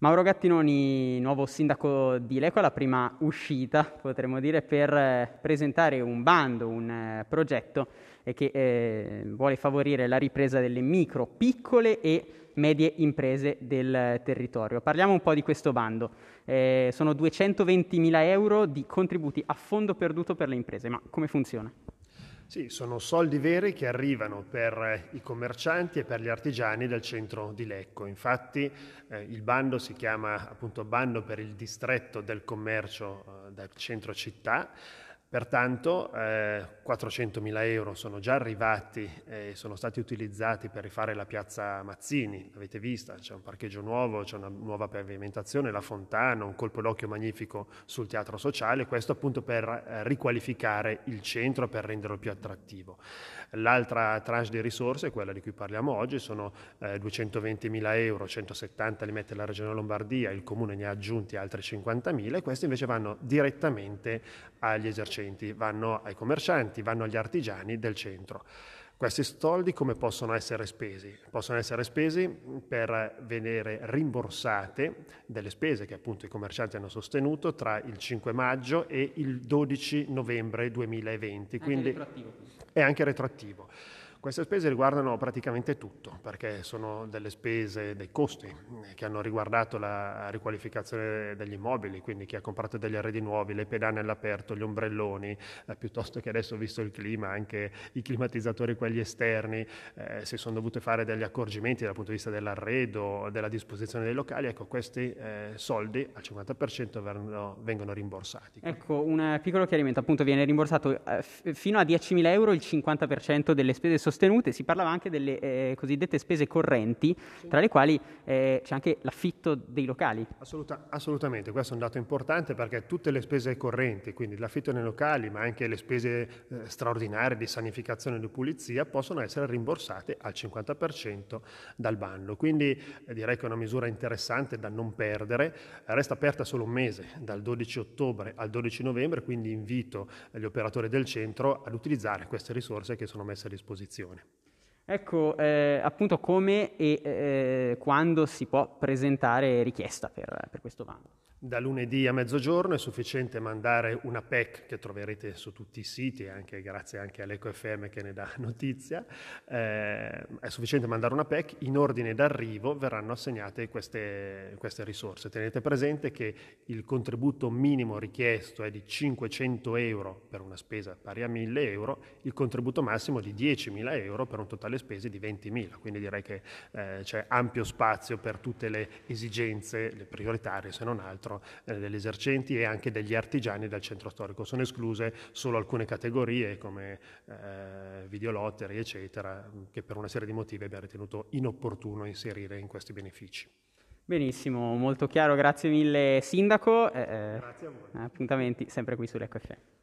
Mauro Gattinoni, nuovo sindaco di Lecco, alla prima uscita, potremmo dire, per eh, presentare un bando, un eh, progetto che eh, vuole favorire la ripresa delle micro, piccole e medie imprese del eh, territorio. Parliamo un po' di questo bando. Eh, sono mila euro di contributi a fondo perduto per le imprese, ma come funziona? Sì, sono soldi veri che arrivano per eh, i commercianti e per gli artigiani del centro di Lecco. Infatti eh, il bando si chiama appunto bando per il distretto del commercio eh, del centro città. Pertanto eh, 400.000 euro sono già arrivati e sono stati utilizzati per rifare la piazza Mazzini, l'avete vista, c'è un parcheggio nuovo, c'è una nuova pavimentazione, la fontana, un colpo d'occhio magnifico sul teatro sociale, questo appunto per eh, riqualificare il centro, per renderlo più attrattivo. L'altra tranche di risorse, quella di cui parliamo oggi, sono eh, 220.000 euro, 170 li mette la Regione Lombardia, il Comune ne ha aggiunti altri 50.000 e questi invece vanno direttamente agli esercizi decenti, vanno ai commercianti, vanno agli artigiani del centro. Questi soldi come possono essere spesi? Possono essere spesi per venire rimborsate delle spese che appunto i commercianti hanno sostenuto tra il 5 maggio e il 12 novembre 2020. Anche Quindi retroattivo. è anche retroattivo. Queste spese riguardano praticamente tutto, perché sono delle spese, dei costi eh, che hanno riguardato la riqualificazione degli immobili, quindi chi ha comprato degli arredi nuovi, le pedane all'aperto, gli ombrelloni, eh, piuttosto che adesso visto il clima, anche i climatizzatori quelli esterni, eh, si sono dovute fare degli accorgimenti dal punto di vista dell'arredo, della disposizione dei locali, ecco questi eh, soldi al 50% vengono, vengono rimborsati. Ecco, un eh, piccolo chiarimento, appunto viene rimborsato eh, fino a 10.000 euro il 50% delle spese sostenute, si parlava anche delle eh, cosiddette spese correnti, sì. tra le quali eh, c'è anche l'affitto dei locali. Assoluta, assolutamente, questo è un dato importante perché tutte le spese correnti, quindi l'affitto nei locali, ma anche le spese eh, straordinarie di sanificazione e di pulizia, possono essere rimborsate al 50% dal bando. Quindi eh, direi che è una misura interessante da non perdere. Resta aperta solo un mese, dal 12 ottobre al 12 novembre, quindi invito gli operatori del centro ad utilizzare queste risorse che sono messe a disposizione situazione. Ecco eh, appunto come e eh, quando si può presentare richiesta per, per questo bando. Da lunedì a mezzogiorno è sufficiente mandare una PEC che troverete su tutti i siti, anche, grazie anche all'EcoFM che ne dà notizia. Eh, è sufficiente mandare una PEC, in ordine d'arrivo verranno assegnate queste, queste risorse. Tenete presente che il contributo minimo richiesto è di 500 euro per una spesa pari a 1000 euro, il contributo massimo di 10.000 euro per un totale spese di 20.000, quindi direi che eh, c'è ampio spazio per tutte le esigenze, le prioritarie se non altro peraltro eh, degli esercenti e anche degli artigiani del centro storico. Sono escluse solo alcune categorie come eh, videolottery, eccetera, che per una serie di motivi abbiamo ritenuto inopportuno inserire in questi benefici. Benissimo, molto chiaro, grazie mille Sindaco. Eh, eh grazie a voi. Appuntamenti sempre qui su Lecco FM.